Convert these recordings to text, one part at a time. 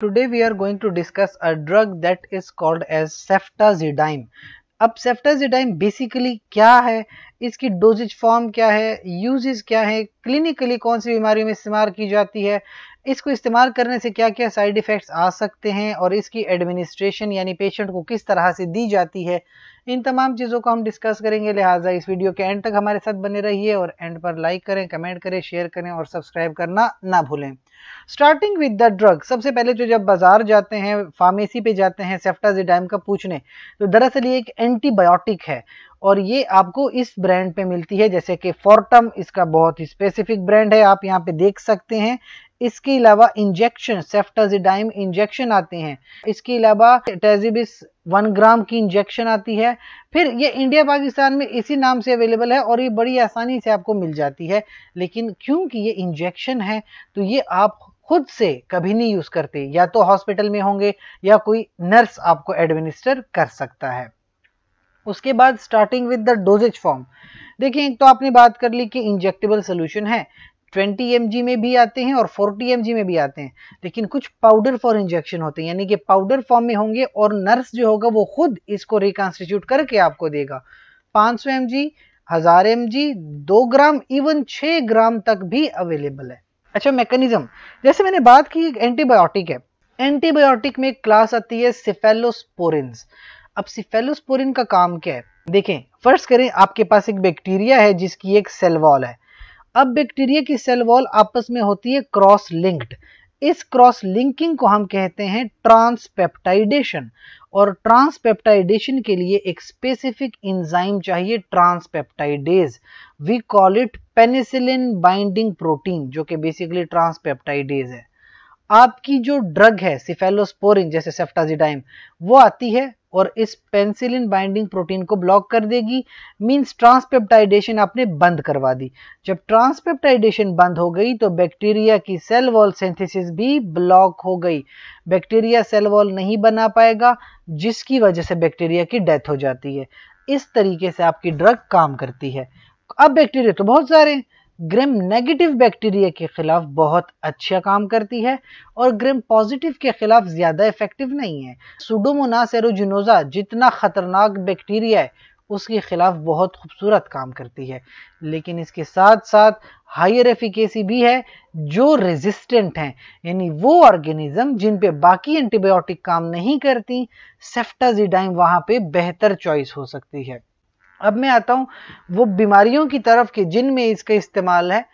today we are going to discuss a drug that is called as ceftazidime अब ceftazidime basically क्या है इसकी doses form क्या है यूजेज क्या है क्लिनिकली कौन सी बीमारी में इस्तेमाल की जाती है इसको इस्तेमाल करने से क्या क्या साइड इफ़ेक्ट्स आ सकते हैं और इसकी एडमिनिस्ट्रेशन यानी पेशेंट को किस तरह से दी जाती है इन तमाम चीज़ों को हम डिस्कस करेंगे लिहाजा इस वीडियो के एंड तक हमारे साथ बने रहिए और एंड पर लाइक करें कमेंट करें शेयर करें और सब्सक्राइब करना ना भूलें स्टार्टिंग विद द ड्रग सबसे पहले जो जब बाजार जाते हैं फार्मेसी पे जाते हैं सेफ्टाजिडाइम का पूछने तो दरअसल ये एक एंटीबायोटिक है और ये आपको इस ब्रांड पे मिलती है जैसे कि फोर्टम इसका बहुत ही स्पेसिफिक ब्रांड है आप यहाँ पे देख सकते हैं इसके अलावा इंजेक्शन सेफ्टाजिडाइम इंजेक्शन आते हैं इसके अलावा टेजिबिस वन ग्राम की इंजेक्शन आती है फिर ये इंडिया पाकिस्तान में इसी नाम से अवेलेबल है और ये बड़ी आसानी से आपको मिल जाती है लेकिन क्योंकि ये इंजेक्शन है तो ये आप खुद से कभी नहीं यूज़ करते या तो हॉस्पिटल में होंगे या कोई नर्स आपको एडमिनिस्टर कर सकता है उसके बाद starting with the dosages form देखिए एक तो आपने बात कर ली कि इंजेक्टेबल सोल्यूशन है 20 mg में भी आते हैं और 40 mg में भी आते हैं लेकिन कुछ पाउडर फॉर इंजेक्शन होते हैं यानी कि पाउडर फॉर्म में होंगे और नर्स जो होगा वो खुद इसको रिकॉन्स्टिट्यूट करके आपको देगा 500 सौ एम जी हजार एम दो ग्राम इवन 6 ग्राम तक भी अवेलेबल है अच्छा मैकेनिज्म जैसे मैंने बात की एंटीबायोटिक है एंटीबायोटिक में क्लास आती है सिफेलोस्पोरिन्स अब सिफेलोस्पोरिन का काम क्या है देखें फर्श करें आपके पास एक बैक्टीरिया है जिसकी एक सेल वॉल है अब बैक्टीरिया की सेल वॉल आपस में होती है क्रॉस लिंक्ड इस क्रॉस लिंकिंग को हम कहते हैं ट्रांसपेप्टाइडेशन और ट्रांसपेप्टाइडेशन के लिए एक स्पेसिफिक इंजाइम चाहिए transpeptidase we call it penicillin binding protein जो कि बेसिकली ट्रांसपेप्टाइडेज है आपकी जो ड्रग है सिफेलोस्पोरिन जैसे सेफ्टाजिडाइम वो आती है और इस पेंसिलिन बाइंडिंग प्रोटीन को ब्लॉक कर देगी मींस ट्रांसपेप्टाइडेशन आपने बंद करवा दी जब ट्रांसपेप्टाइडेशन बंद हो गई तो बैक्टीरिया की सेल वॉल सिंथेसिस भी ब्लॉक हो गई बैक्टीरिया सेल वॉल नहीं बना पाएगा जिसकी वजह से बैक्टीरिया की डेथ हो जाती है इस तरीके से आपकी ड्रग काम करती है अब बैक्टीरिया तो बहुत सारे हैं ग्रिम नेगेटिव बैक्टीरिया के खिलाफ बहुत अच्छा काम करती है और ग्रिम पॉजिटिव के खिलाफ ज़्यादा इफेक्टिव नहीं है सुडोमोनास एरोजिनोजा जितना ख़तरनाक बैक्टीरिया है उसके खिलाफ बहुत खूबसूरत काम करती है लेकिन इसके साथ साथ हायर एफिकेसी भी है जो रेजिस्टेंट हैं यानी वो ऑर्गेनिज्म जिन पे बाकी एंटीबायोटिक काम नहीं करती सेफ्टाजिडाइम वहाँ पे बेहतर चॉइस हो सकती है अब मैं आता हूँ वो बीमारियों की तरफ के जिनमें इसका इस्तेमाल है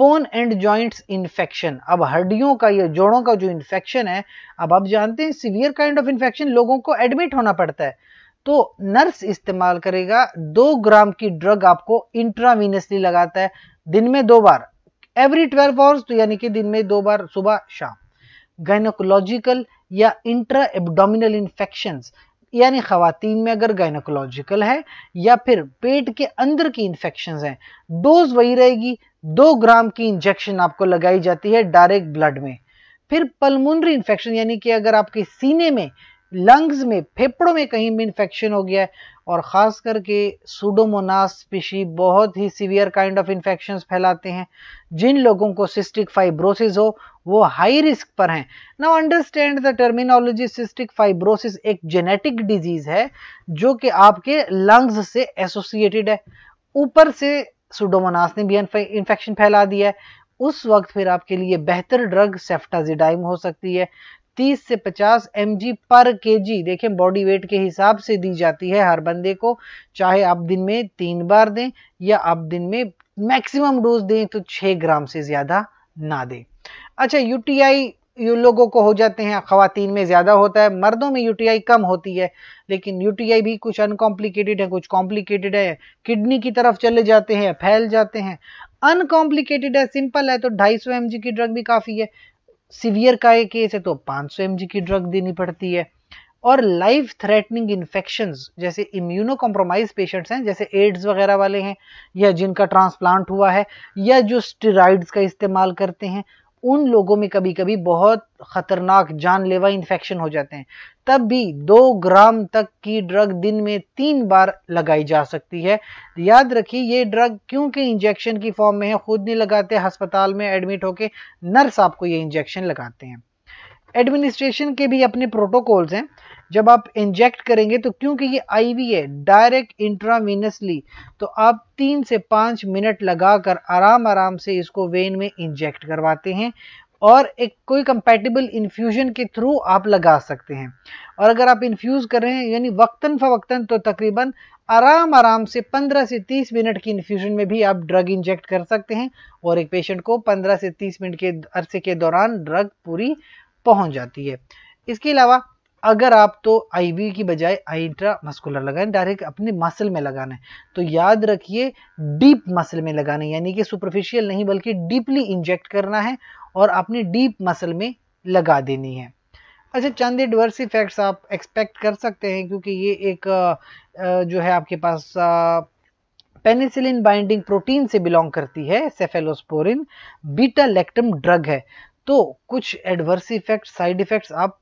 बोन एंड जॉइंट्स इन्फेक्शन अब हड्डियों का या जोड़ों का जो इन्फेक्शन है अब आप जानते हैं सीवियर काइंड ऑफ इन्फेक्शन लोगों को एडमिट होना पड़ता है तो नर्स इस्तेमाल करेगा दो ग्राम की ड्रग आपको इंट्रावीनसली लगाता है दिन में दो बार एवरी ट्वेल्व आवर्स तो यानी कि दिन में दो बार सुबह शाम गाइनोकोलॉजिकल या इंट्रा एबडोमिनल इन्फेक्शंस यानी खातन में अगर गाइनोकोलॉजिकल है या फिर पेट के अंदर की इंफेक्शन हैं डोज वही रहेगी दो ग्राम की इंजेक्शन आपको लगाई जाती है डायरेक्ट ब्लड में फिर पलमुनरी इंफेक्शन यानी कि अगर आपके सीने में लंग्स में फेफड़ों में कहीं भी इन्फेक्शन हो गया है और ख़ास करके सूडोमोनास पिशी बहुत ही सीवियर काइंड ऑफ इन्फेक्शन फैलाते हैं जिन लोगों को सिस्टिक फाइब्रोसिस हो वो हाई रिस्क पर हैं now understand the terminology cystic fibrosis एक जेनेटिक डिजीज़ है जो कि आपके लंग्स से एसोसिएटेड है ऊपर से सूडोमोनास ने भी इन्फेक्शन फैला दिया है उस वक्त फिर आपके लिए बेहतर ड्रग सेफ्टाजिडाइम हो सकती है 30 से 50 एम पर के जी देखें बॉडी वेट के हिसाब से दी जाती है हर बंदे को चाहे आप दिन में तीन बार दें या आप दिन में मैक्सिमम डोज दें तो 6 ग्राम से ज़्यादा ना दें अच्छा यूटीआई यू लोगों को हो जाते हैं खातन में ज़्यादा होता है मर्दों में यूटीआई कम होती है लेकिन यूटीआई भी कुछ अनकॉम्प्लिकेटेड है कुछ कॉम्प्लिकेटेड है किडनी की तरफ चले जाते हैं फैल जाते हैं अनकॉम्प्लिकेटेड है सिंपल है तो 250 सौ की ड्रग भी काफ़ी है सीवियर का एक केस है तो 500 सौ की ड्रग देनी पड़ती है और लाइफ थ्रेटनिंग इन्फेक्शन जैसे इम्यूनो कॉम्प्रोमाइज पेशेंट्स हैं जैसे एड्स वगैरह वाले हैं या जिनका ट्रांसप्लांट हुआ है या जो स्टेराइड्स का इस्तेमाल करते हैं उन लोगों में कभी कभी बहुत ख़तरनाक जानलेवा इन्फेक्शन हो जाते हैं तब भी दो ग्राम तक की ड्रग दिन में तीन बार लगाई जा सकती है याद रखिए ये ड्रग क्योंकि इंजेक्शन की फॉर्म में है खुद नहीं लगाते अस्पताल में एडमिट होके नर्स आपको ये इंजेक्शन लगाते हैं एडमिनिस्ट्रेशन के भी अपने प्रोटोकॉल्स हैं जब आप इंजेक्ट करेंगे तो क्योंकि ये आईवी है डायरेक्ट इंट्रामीनसली तो आप तीन से पाँच मिनट लगाकर आराम आराम से इसको वेन में इंजेक्ट करवाते हैं और एक कोई कंपेटेबल इन्फ्यूजन के थ्रू आप लगा सकते हैं और अगर आप इन्फ्यूज़ कर रहे हैं यानी वक्तन फ़वक्तन तो तकरीबन आराम आराम से 15 से 30 मिनट की इन्फ्यूजन में भी आप ड्रग इंजेक्ट कर सकते हैं और एक पेशेंट को 15 से 30 मिनट के अरसे के दौरान ड्रग पूरी पहुंच जाती है इसके अलावा अगर आप तो आईवी की बजाय इंट्रा मस्कुलर लगाएं डायरेक्ट अपने मसल में लगाना है तो याद रखिए डीप मसल में लगाना यानी कि सुपरफिशियल नहीं बल्कि डीपली इंजेक्ट करना है और अपने डीप मसल में लगा देनी है अच्छा चंद एडवर्स इफेक्ट्स आप एक्सपेक्ट कर सकते हैं क्योंकि ये एक जो है आपके पास पेनिसिलिन बाइंडिंग प्रोटीन से बिलोंग करती है सेफेलोस्पोरिन बीटा लेक्टम ड्रग है तो कुछ एडवर्स इफेक्ट साइड इफेक्ट्स आप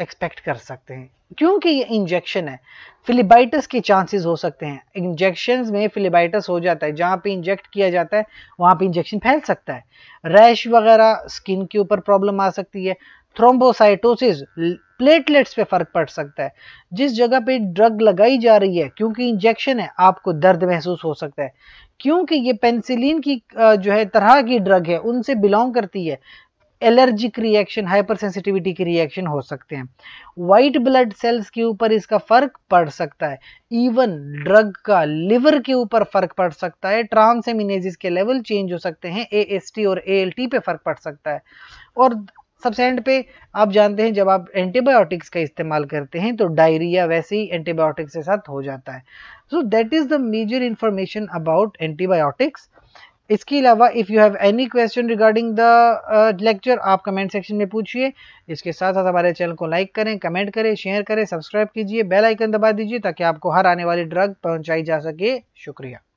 एक्सपेक्ट कर सकते हैं क्योंकि ये इंजेक्शन है फिलिबाइटस के चांसेस हो सकते हैं इंजेक्शन में फिलिबाइटस हो जाता है जहाँ पे इंजेक्ट किया जाता है वहाँ पे इंजेक्शन फैल सकता है रैश वगैरह स्किन के ऊपर प्रॉब्लम आ सकती है थ्रोम्बोसाइटोसिस प्लेटलेट्स पे फर्क पड़ सकता है जिस जगह पे ड्रग लगाई जा रही है क्योंकि इंजेक्शन है आपको दर्द महसूस हो सकता है क्योंकि ये पेंसिलिन की जो है तरह की ड्रग है उनसे बिलोंग करती है एलर्जिक रिएक्शन हाइपरसेंसिटिविटी के रिएक्शन हो सकते हैं वाइट ब्लड सेल्स के ऊपर इसका फर्क पड़ सकता है इवन ड्रग का लिवर के ऊपर फर्क पड़ सकता है ट्रांसेमिनेजिस के लेवल चेंज हो सकते हैं टी और टी पे फर्क पड़ सकता है और सबसे एंड पे आप जानते हैं जब आप एंटीबायोटिक्स का इस्तेमाल करते हैं तो डायरिया वैसे ही एंटीबायोटिक्स के साथ हो जाता है so that is the major information about antibiotics इसके अलावा if you have any question regarding the lecture आप कमेंट सेक्शन में पूछिए इसके साथ साथ हमारे चैनल को लाइक करें कमेंट करें शेयर करें सब्सक्राइब कीजिए बेल आइकन दबा दीजिए ताकि आपको हर आने वाली ड्रग पहुंचाई जा सके शुक्रिया